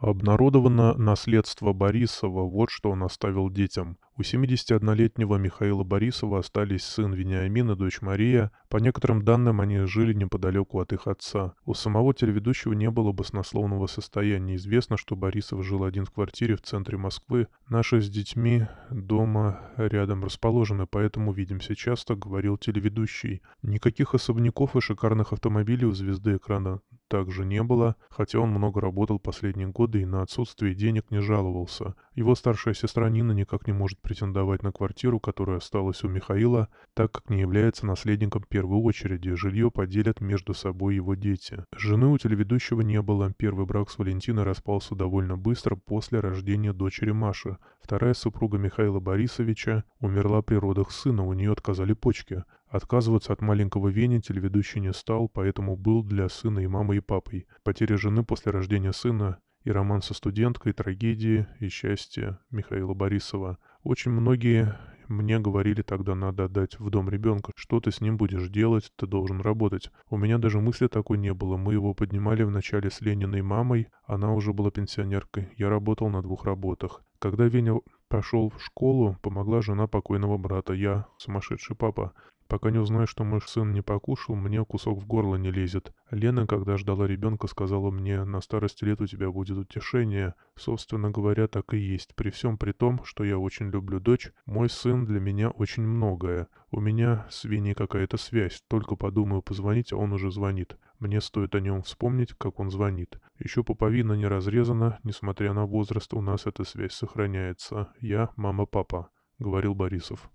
Обнародовано наследство Борисова, вот что он оставил детям. У 71-летнего Михаила Борисова остались сын Вениамин и дочь Мария. По некоторым данным, они жили неподалеку от их отца. У самого телеведущего не было баснословного состояния. Известно, что Борисов жил один в квартире в центре Москвы. Наши с детьми дома рядом расположены, поэтому видимся часто, говорил телеведущий. Никаких особняков и шикарных автомобилей у звезды экрана также не было, хотя он много работал последние годы и на отсутствие денег не жаловался. Его старшая сестра Нина никак не может претендовать на квартиру, которая осталась у Михаила, так как не является наследником первой очереди, жилье поделят между собой его дети. Жены у телеведущего не было, первый брак с Валентиной распался довольно быстро после рождения дочери Маши. Вторая супруга Михаила Борисовича умерла при родах сына, у нее отказали почки. Отказываться от маленького Вени телеведущий не стал, поэтому был для сына и мамы и папой. Потеря жены после рождения сына и роман со студенткой, трагедии и счастье Михаила Борисова. Очень многие мне говорили тогда надо отдать в дом ребенка. Что ты с ним будешь делать? Ты должен работать. У меня даже мысли такой не было. Мы его поднимали вначале с Лениной мамой. Она уже была пенсионеркой. Я работал на двух работах. Когда Веня Прошел в школу, помогла жена покойного брата. Я сумасшедший папа. Пока не узнаю, что мой сын не покушал, мне кусок в горло не лезет. Лена, когда ждала ребенка, сказала мне, на старости лет у тебя будет утешение. Собственно говоря, так и есть. При всем при том, что я очень люблю дочь, мой сын для меня очень многое. У меня с Виней какая-то связь, только подумаю позвонить, а он уже звонит. Мне стоит о нем вспомнить, как он звонит. Еще пуповина не разрезана, несмотря на возраст, у нас эта связь сохраняется я, мама, папа», — говорил Борисов.